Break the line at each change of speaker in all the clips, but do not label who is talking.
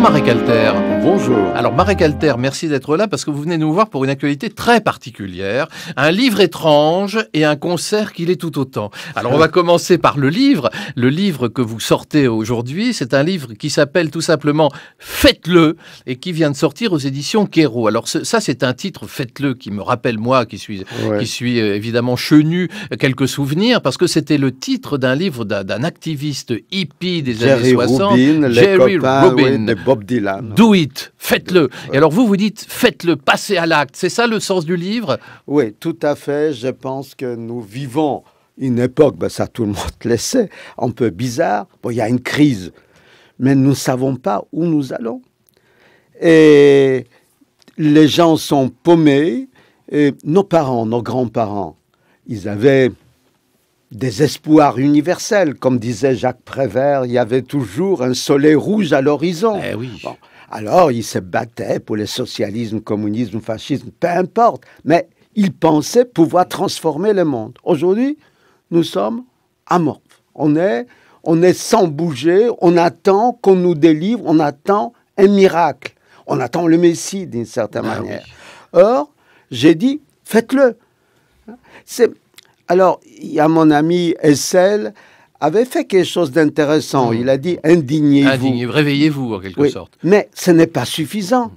Marie Calter. Bonjour. Alors Marek Alter, merci d'être là parce que vous venez nous voir pour une actualité très particulière, un livre étrange et un concert qui l'est tout autant. Alors on va commencer par le livre. Le livre que vous sortez aujourd'hui, c'est un livre qui s'appelle tout simplement Faites-le et qui vient de sortir aux éditions Kero. Alors ça c'est un titre Faites-le qui me rappelle moi qui suis qui suis euh, évidemment chenu euh, quelques souvenirs parce que c'était le titre d'un livre d'un activiste hippie des années 60, Jerry Rubin, de Bob Dylan. Do it faites-le. Et alors vous, vous dites faites-le, passez à l'acte. C'est ça le sens du livre Oui, tout à
fait. Je pense
que nous vivons une époque, ben, ça
tout le monde le sait, un peu bizarre. Bon, il y a une crise, mais nous ne savons pas où nous allons. Et les gens sont paumés. Et nos parents, nos grands-parents, ils avaient des espoirs universels. Comme disait Jacques Prévert, il y avait toujours un soleil rouge à l'horizon. Eh oui. Alors, il se battait pour le socialisme, communisme, fascisme, peu importe. Mais il pensait pouvoir transformer le monde. Aujourd'hui, nous sommes amorphes. On est, on est sans bouger, on attend qu'on nous délivre, on attend un miracle. On attend le Messie d'une certaine ah manière. Or, j'ai dit, faites-le. Alors, il y a mon ami Essel avait fait quelque chose d'intéressant. Hmm. Il a dit indignez-vous. Indignez, vous
réveillez vous en quelque sorte.
Mais ce n'est pas suffisant.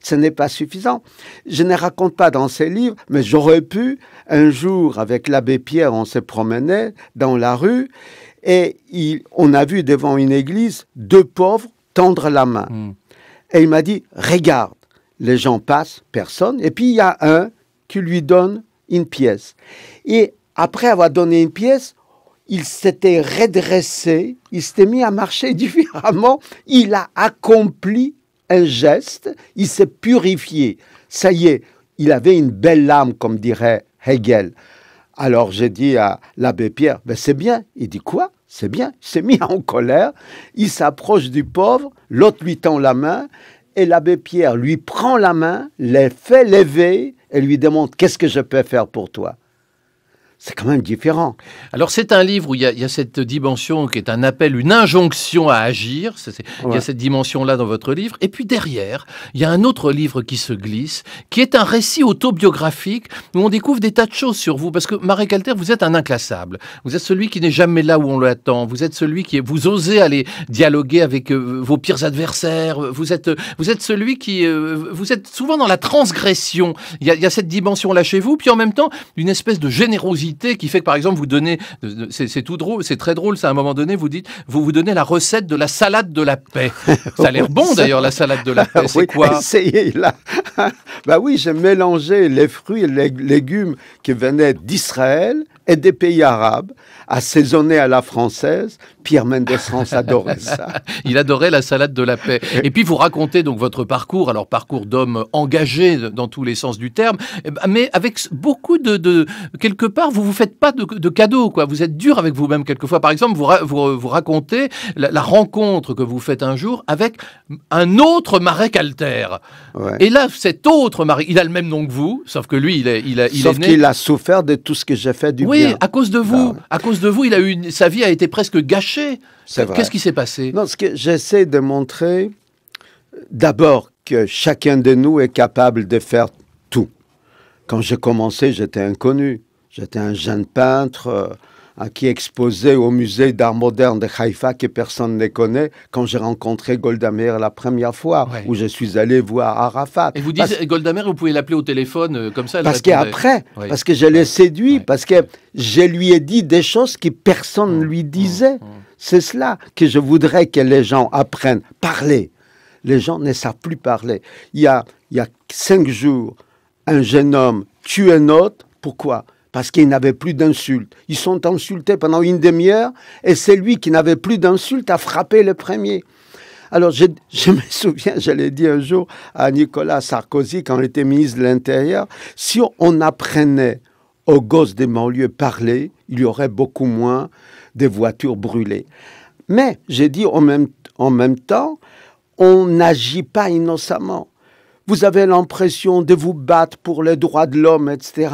Ce n'est pas suffisant. Je ne raconte pas dans ces livres, mais j'aurais pu, un jour, avec l'abbé Pierre, on se promenait dans la rue et on a vu devant une église deux pauvres tendre la main. Hmm. Et il m'a dit Regarde, les gens passent, personne. Et puis il y a un qui lui donne une pièce. Et après avoir donné une pièce, il s'était redressé, il s'était mis à marcher différemment, il a accompli un geste, il s'est purifié. Ça y est, il avait une belle âme, comme dirait Hegel. Alors j'ai dit à l'abbé Pierre, ben c'est bien. Il dit quoi C'est bien. Il s'est mis en colère, il s'approche du pauvre, l'autre lui tend la main, et l'abbé Pierre lui prend la main, les fait lever et lui
demande, qu'est-ce que je peux faire pour toi c'est quand même différent. Alors c'est un livre où il y, a, cette dimension qui est un appel, une injonction à agir. Il y a cette dimension-là dans votre livre. Et puis derrière, il y a un autre livre qui se glisse, qui est un récit autobiographique où on découvre des tas de choses sur vous. Parce que Marie Calter, vous êtes un inclassable. Vous êtes celui qui n'est jamais là où on l'attend. Vous êtes celui qui Vous osez aller dialoguer avec euh, vos pires adversaires. Vous êtes, vous êtes celui qui... Euh, vous êtes souvent dans la transgression. Il il y a cette dimension-là chez vous. Puis en même temps, une espèce de générosité qui fait que, par exemple, vous donnez, c'est tout drôle, c'est très drôle, c'est à un moment donné, vous dites, vous vous donnez la recette de la salade de la paix. Ça a l'air bon d'ailleurs, la salade de la ah paix. C'est quoi
là. bah oui, j'ai mélangé les fruits et les légumes qui venaient d'Israël et des pays arabes, assaisonnés à la française. Pierre Mendès France adorait ça.
Il adorait la salade de la paix. Et puis vous racontez donc votre parcours, alors parcours d'homme engagé dans tous les sens du terme, eh ben, mais avec beaucoup de, quelque part, vous vous faites pas de, cadeaux, quoi. Vous êtes dur avec vous-même quelquefois. Par exemple, vous, vous, racontez la, rencontre que vous faites un jour avec un autre Marek Alter. Et là, cet autre Marek, il a le même nom que vous, sauf que lui, il est, il a, il sauf qu'il
a souffert de tout ce que j'ai fait du oui, oui,
à cause de vous, bah, à cause de vous, il a eu sa vie a été presque gâchée. Qu'est-ce qui s'est passé j'essaie de montrer,
d'abord que chacun de nous est capable de faire tout. Quand j'ai commencé, j'étais inconnu. J'étais un jeune peintre euh, qui est exposé au musée d'art moderne de Haïfa que personne ne connaît quand j'ai rencontré Golda Meir la première fois où je suis allé voir Arafat. Et vous dites
Goldamer, vous pouvez l'appeler au téléphone euh, comme ça Parce qu'après, parce
que je l'ai séduit, parce que je lui ai dit des choses que personne ne mm. lui mm. disait. Mm. C'est cela que je voudrais que les gens apprennent. Parler. Les gens ne savent plus parler. Il il y a cinq jours, un jeune homme tue un autre. Pourquoi parce qu'il n'avait plus d'insultes. Ils sont insultés pendant une demi-heure et c'est lui qui n'avait plus d'insultes à frapper le premier. Alors, je, me souviens, je l'ai dit un jour à Nicolas Sarkozy, quand il était ministre de l'Intérieur, si on apprenait aux gosses des banlieues parler, il y aurait beaucoup moins de voitures brûlées. Mais, j'ai dit même, en même temps, on n'agit pas innocemment. Vous avez l'impression de vous battre pour les droits de l'homme, etc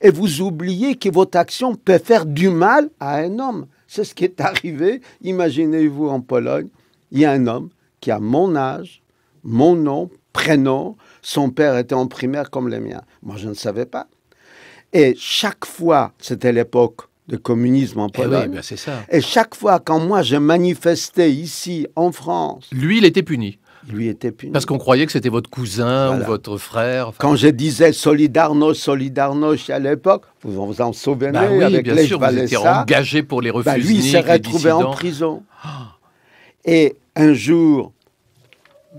et vous oubliez que votre action peut faire du mal à un homme. C'est ce qui est arrivé. Imaginez-vous en Pologne, il y a un homme qui a mon âge, mon nom, prénom. Son père était en primaire comme les miens. Moi, je ne savais pas. Et chaque fois, c'était l'époque de communisme en eh Pologne.
Ben, et chaque
fois, quand moi je manifestais ici, en France.
Lui, il était puni lui était Parce qu'on croyait
que c'était votre cousin ou votre
frère. Quand je
disais Solidarność, solidarno à l'époque, vous vous en souvenez bah oui, bien sûr, vous étiez engagé
pour les bah refuser. lui, il s'est retrouvé en prison.
Et un jour,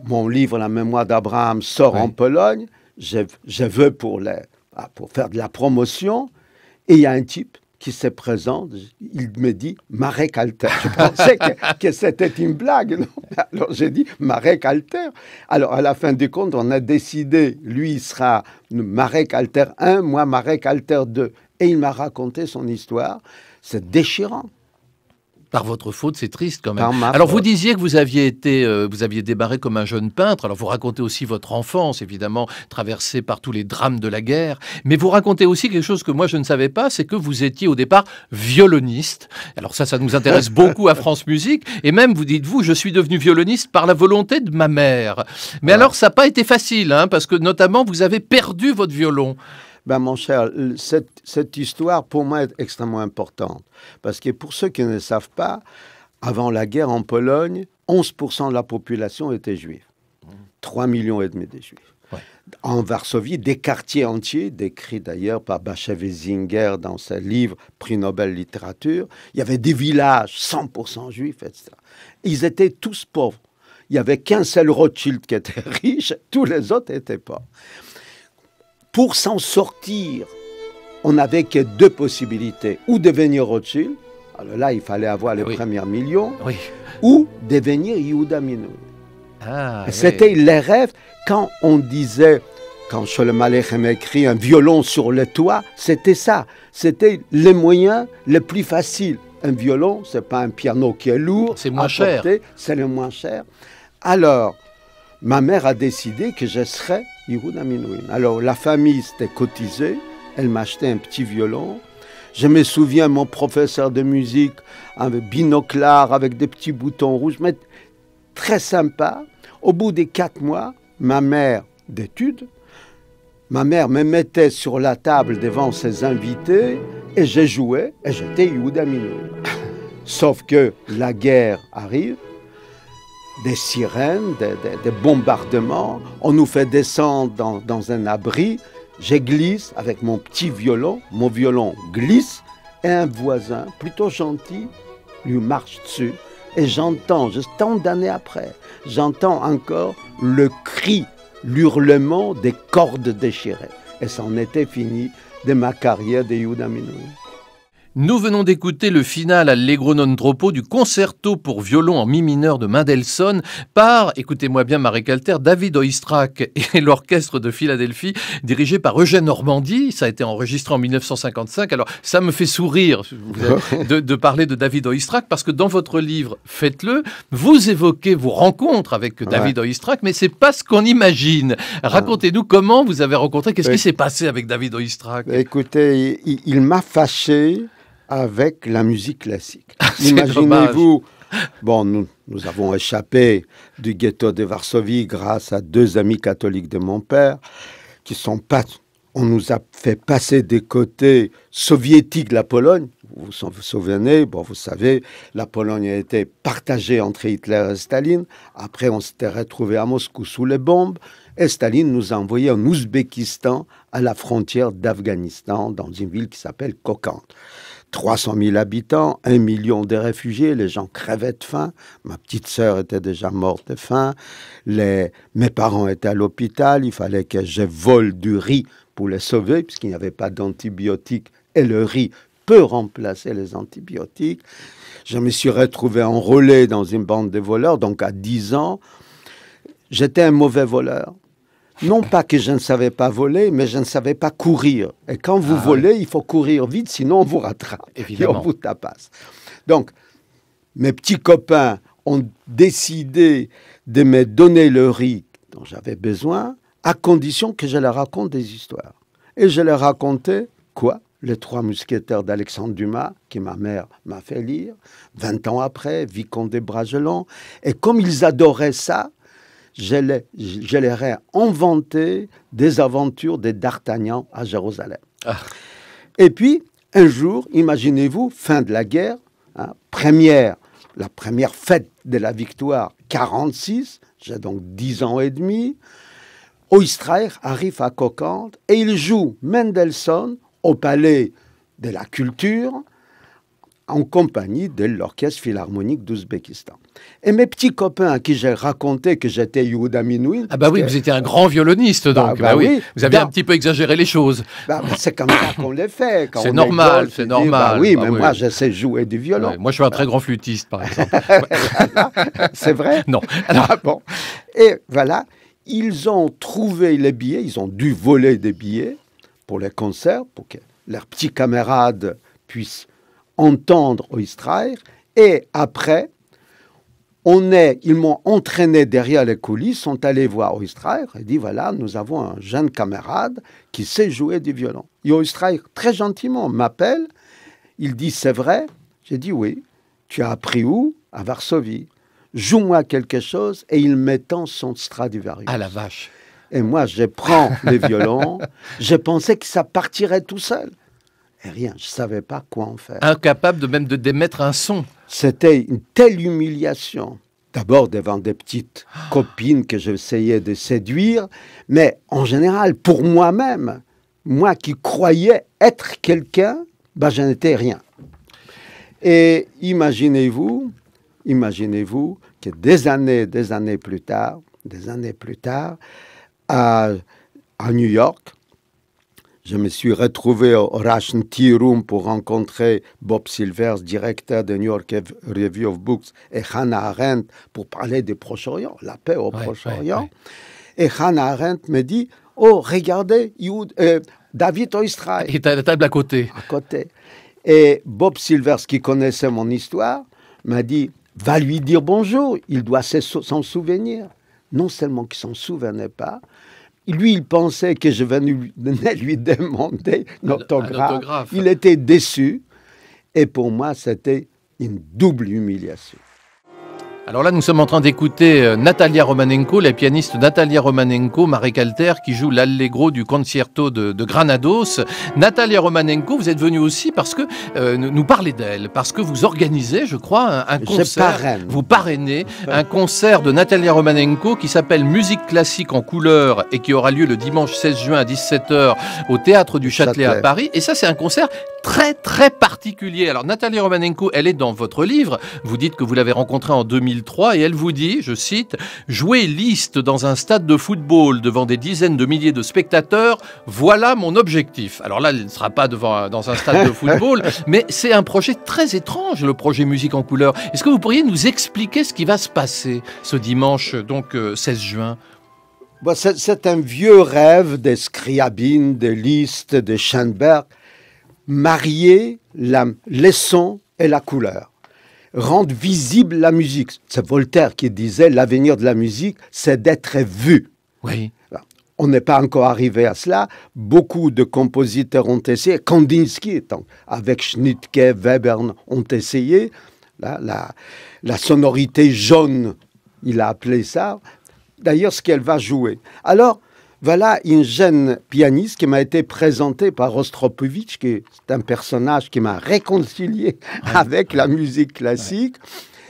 mon livre La mémoire d'Abraham sort en Pologne. Je, veux pour, ah, pour faire de la promotion. Et il y a un type qui se présente, il me dit Marek Alter. Je pensais que, c'était une blague. Non Alors j'ai dit Marek Alter. Alors à la fin du compte, on a décidé, lui sera Marek Alter 1, moi Marek Alter 2. Et il m'a raconté son histoire. C'est déchirant
par votre faute, c'est triste quand même. Alors vous disiez que vous aviez été, euh, vous aviez débarré comme un jeune peintre. Alors vous racontez aussi votre enfance, évidemment traversée par tous les drames de la guerre, mais vous racontez aussi quelque chose que moi je ne savais pas, c'est que vous étiez au départ violoniste. Alors ça, ça nous intéresse beaucoup à France Musique, et même vous dites-vous, je suis devenu violoniste par la volonté de ma mère. Mais alors ça n'a pas été facile, hein, parce que notamment vous avez perdu votre violon. Ben, mon cher, cette, histoire, pour moi, est extrêmement importante. Parce que pour
ceux qui ne le savent pas, avant la guerre en Pologne, 11% de la population était juive. 3,5 millions et demi de juifs. En Varsovie, des quartiers entiers, décrits d'ailleurs par Bachelet Zinger dans ses livres Prix Nobel Littérature, il y avait des villages 100% juifs, etc. Ils étaient tous pauvres. Il n'y avait qu'un seul Rothschild qui était riche, tous les autres étaient pauvres pour s'en sortir, on n'avait que deux possibilités. Ou devenir Rothschild, alors là, il fallait avoir les premiers millions, ou devenir Yehuda Minoui. Ah, c'était les rêves. Quand on disait, quand Sholem Aleichem écrit un violon sur le toit, c'était ça. C'était les moyens les plus faciles. Un violon, c'est pas un piano qui est lourd. C'est moins cher. C'est le moins cher. Alors, ma mère a décidé que je serais Yehuda Minouin. Alors la famille s'était cotisée, elle m'achetait un petit violon. Je me souviens, mon professeur de musique un binoclard avec des petits boutons rouges, mais très sympa. Au bout des quatre mois, ma mère d'études, ma mère me mettait sur la table devant ses invités et je jouais et j'étais Yehuda Minouin. Sauf que la guerre arrive des sirènes, des, bombardements. On nous fait descendre dans, un abri. Je glisse avec mon petit violon. Mon violon glisse et un voisin, plutôt gentil, lui marche dessus. Et j'entends, juste tant d'années après, j'entends encore le cri, l'hurlement des cordes déchirées. Et c'en était fini de ma carrière de Youdaminoui.
Nous venons d'écouter le final Allegro non troppo du concerto pour violon en mi mineur de Mendelssohn par, écoutez-moi bien Marie Calter, David Oistrakh et l'orchestre de Philadelphie dirigé par Eugène Normandie. Ça a été enregistré en 1955. Alors ça me fait sourire de, parler de David Oistrakh parce que dans votre livre Faites-le, vous évoquez vos rencontres avec David Oistrakh, mais c'est pas ce qu'on imagine. Racontez-nous comment vous avez rencontré, qu'est-ce qui s'est passé avec David Oistrakh
Écoutez, il m'a fâché avec la musique classique. Imaginez-vous, bon, nous, nous, avons échappé du ghetto de Varsovie grâce à deux amis catholiques de mon père qui sont pas. On nous a fait passer des côtés soviétiques de la Pologne. Vous vous souvenez, bon, vous savez, la Pologne a été partagée entre Hitler et Staline. Après, on s'était retrouvé à Moscou sous les bombes. Et Staline nous a envoyés en Ouzbékistan, à la frontière d'Afghanistan, dans une ville qui s'appelle Kokand. 300 000 habitants, un million de réfugiés, les gens crevaient de faim. Ma petite sœur était déjà morte de faim. Mes parents étaient à l'hôpital. Il fallait que je vole du riz pour les sauver, puisqu'il n'y avait pas d'antibiotiques. Et le riz peut remplacer les antibiotiques. Je me suis retrouvé enrôlé dans une bande de voleurs. Donc à 10 ans, j'étais un mauvais voleur non pas que je ne savais pas voler, mais je ne savais pas courir. Et quand vous ah volez, il faut courir vite, sinon on vous rattrape Évidemment. et on vous tapasse. Donc, mes petits copains ont décidé de me donner le riz dont j'avais besoin, à condition que je leur raconte des histoires. Et je leur racontais quoi Les Trois Mousquetaires d'Alexandre Dumas, que ma mère m'a fait lire, 20 ans après, Vicomte de Bragelon. Et comme ils adoraient ça, je, les, des aventures des D'Artagnan à Jérusalem. Ah. Et puis, un jour, imaginez-vous, fin de la guerre, hein, première, la première fête de la victoire, 46, j'ai donc 10 ans et demi, Oistreicher arrive à Cocante et il joue Mendelssohn au Palais de la Culture, en compagnie de l'Orchestre Philharmonique d'Ouzbékistan.
Et mes petits copains à qui
j'ai raconté que j'étais
Yehuda Ah bah oui, vous étiez un grand violoniste, bah donc. Bah, bah oui. Vous avez un petit peu exagéré les choses.
Bah, c'est comme ça qu'on les fait. C'est normal, c'est normal. oui, mais moi, moi, j'essaie jouer du violon. moi, je suis un très grand flûtiste, par exemple. c'est vrai Non. Alors... Ah bon. Et voilà, ils ont trouvé les billets, ils ont dû voler des billets pour les concerts, pour que leurs petits camarades puissent entendre au Et après, on est, ils m'ont entraîné derrière les coulisses, sont allés voir au et dit voilà, nous avons un jeune camarade qui sait jouer du violon. Et très gentiment, m'appelle. Il dit c'est vrai. J'ai dit oui. Tu as appris où À Varsovie. Joue-moi quelque chose. Et il m'étend son Stradivarius. à ah, la vache et moi, je prends les violons. je pensais que ça partirait tout seul rien. Je ne savais pas quoi en faire.
Incapable de même de démettre un
son. C'était une telle humiliation. D'abord devant des petites copines que j'essayais de séduire, mais en général pour moi-même, moi qui croyais être quelqu'un, ben, je n'étais rien. Et imaginez-vous, imaginez-vous que des années, des années plus tard, des années plus tard, à New York, je me suis retrouvé au Russian Tea Room pour rencontrer Bob Silvers, directeur de New York Review of Books, et Hannah Arendt pour parler des Proche-Orient, la paix au Proche-Orient. Et Hannah Arendt me dit Oh, regardez, euh, David Oistrakh. Il était à la table à côté. À côté. Et Bob Silvers, qui connaissait mon histoire, m'a dit Va lui dire bonjour, il doit s'en souvenir. Non seulement qu'il s'en souvenait pas, lui, il pensait que je venais lui
demander
l'orthographe. Il était déçu. Et pour moi, c'était
une double humiliation. Alors là, nous sommes en train d'écouter euh, Natalia Romanenko, la pianiste Natalia Romanenko, Marie Calter, qui joue l'allegro du concerto de, Granados. Natalia Romanenko, vous êtes venue aussi parce que euh, nous parlez d'elle, parce que vous organisez, je crois, un, concert. Vous parrainez un concert de Natalia Romanenko qui s'appelle Musique classique en couleur et qui aura lieu le dimanche 16 juin à 17h au théâtre du Châtelet, Châtelet. à Paris. Et ça, c'est un concert très, très particulier. Alors, Natalia Romanenko, elle est dans votre livre. Vous dites que vous l'avez rencontrée en 2000 et elle vous dit, je cite, Jouer liste dans un stade de football devant des dizaines de milliers de spectateurs, voilà mon objectif. Alors là, elle ne sera pas devant, dans un stade de football, mais c'est un projet très étrange, le projet Musique en couleur. Est-ce que vous pourriez nous expliquer ce qui va se passer ce dimanche, donc 16 euh, juin
C'est un vieux rêve des Scriabine, des Liszt, de Schoenberg. Marier la son et la couleur rendre visible la musique. C'est Voltaire qui disait l'avenir de la musique, c'est d'être vu. On n'est pas encore arrivé à cela. Beaucoup de compositeurs ont essayé. Kandinsky, étant, avec Schnittke, Webern, ont essayé. la, la sonorité jaune, il a appelé ça. D'ailleurs, ce qu'elle va jouer. Alors, voilà une jeune pianiste qui m'a été présentée par Ostropovich, qui est un personnage qui m'a réconcilié avec la musique classique.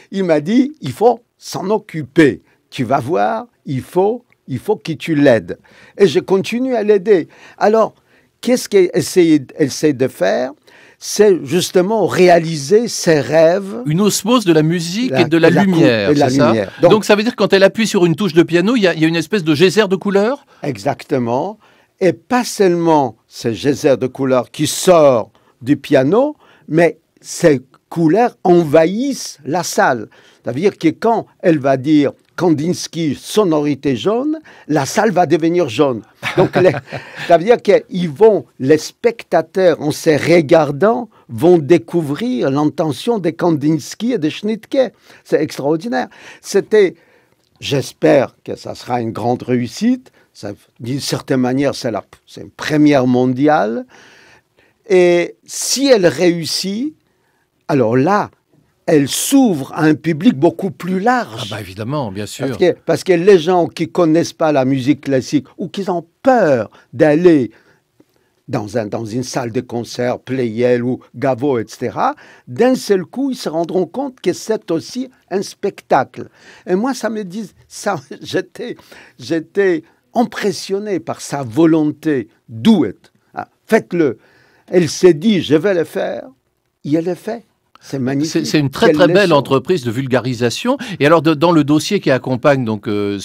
Il m'a dit, il faut s'en occuper. Tu vas voir, il faut, il faut que tu l'aides. Et je continue à l'aider. Alors, qu'est-ce qu'elle essaie de faire c'est justement réaliser ses rêves.
Une osmose de la musique et de la, lumière. Et ça Donc, ça veut dire quand elle appuie sur une touche de piano, il y, a une espèce de geyser de couleurs Exactement. Et pas seulement ce
geyser de couleurs qui sort du piano, mais ces couleurs envahissent la salle. C'est-à-dire que quand elle va dire Kandinsky, sonorité jaune, la salle va devenir jaune. Donc, ça veut dire qu'ils vont, les spectateurs, en se regardant, vont découvrir l'intention de Kandinsky et de Schnittke. C'est extraordinaire. C'était, j'espère que ça sera une grande réussite. D'une certaine manière, c'est une première mondiale. Et si elle réussit, alors là, elle s'ouvre à un public beaucoup plus large.
Ah bah évidemment, bien sûr.
Parce que, les gens qui connaissent pas la musique classique ou qui ont peur d'aller dans, un, dans une salle de concert, Playel ou Gavo, etc., d'un seul coup, ils se rendront compte que c'est aussi un spectacle. Et moi, ça me dit, ça, j'étais, j'étais impressionné par sa volonté. Do it. Ah, faites-le. Elle s'est dit, je vais le faire. il elle le fait. C'est magnifique. C'est une très très belle
entreprise de vulgarisation. Et alors dans le dossier qui accompagne donc euh,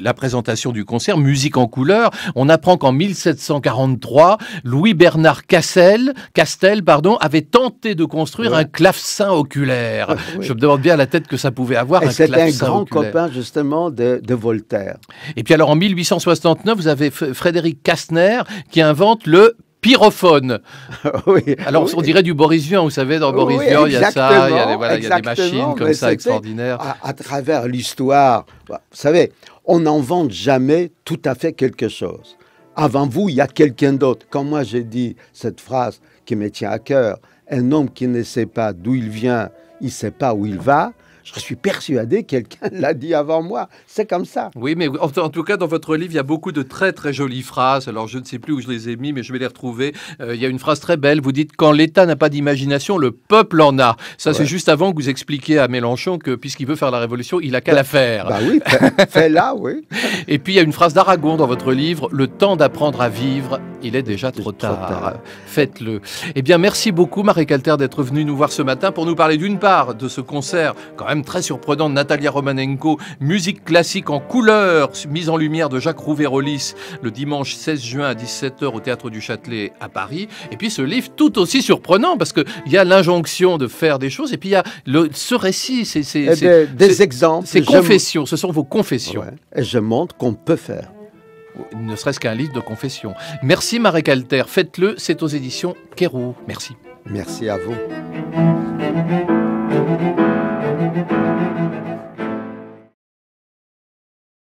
la présentation du concert, musique en couleur, on apprend qu'en 1743, Louis Bernard Cassel, Castel, pardon, avait tenté de construire un clavecin oculaire. Ah, Je me demande bien la tête que ça pouvait avoir. Et un grand copain
justement de, de, Voltaire.
Et puis alors en 1869, vous avez Frédéric Kastner qui invente le pyrophone. Alors, on dirait du Boris Vian, vous savez, dans Boris Vian, il y a ça, il y a des, machines comme ça extraordinaires. À, travers l'histoire, vous savez, on
n'invente jamais tout à fait quelque chose. Avant vous, il y a quelqu'un d'autre. Quand moi j'ai dit cette phrase qui me tient à cœur, un homme qui ne sait pas d'où il vient, il ne sait pas où il va, je suis persuadé que quelqu'un l'a dit avant moi. C'est comme ça.
Oui, mais en, tout cas, dans votre livre, il y a beaucoup de très très jolies phrases. Alors, je ne sais plus où je les ai mis, mais je vais les retrouver. Euh, il y a une phrase très belle. Vous dites quand l'État n'a pas d'imagination, le peuple en a. Ça, c'est juste avant que vous expliquiez à Mélenchon que puisqu'il veut faire la révolution, il a qu'à bah, la faire. Bah oui, fais-la, oui. Et puis il y a une phrase d'Aragon dans votre livre le temps d'apprendre à vivre, il est déjà trop, tard. Faites-le. Eh bien, merci beaucoup, Marie Calter, d'être venue nous voir ce matin pour nous parler d'une part de ce concert quand très surprenant Natalia Romanenko, musique classique en couleur, mise en lumière de Jacques Rouvérolis le dimanche 16 juin à 17h au Théâtre du Châtelet à Paris. Et puis ce livre tout aussi surprenant parce qu'il y a l'injonction de faire des choses et puis il y a le, ce récit, c'est... Eh des, exemples. Ces confessions, ce sont vos confessions. Et je montre qu'on peut faire ne serait-ce qu'un livre de confession. Merci Marek Alter, faites-le, c'est aux éditions Kerou. Merci. Merci à vous. Thank you.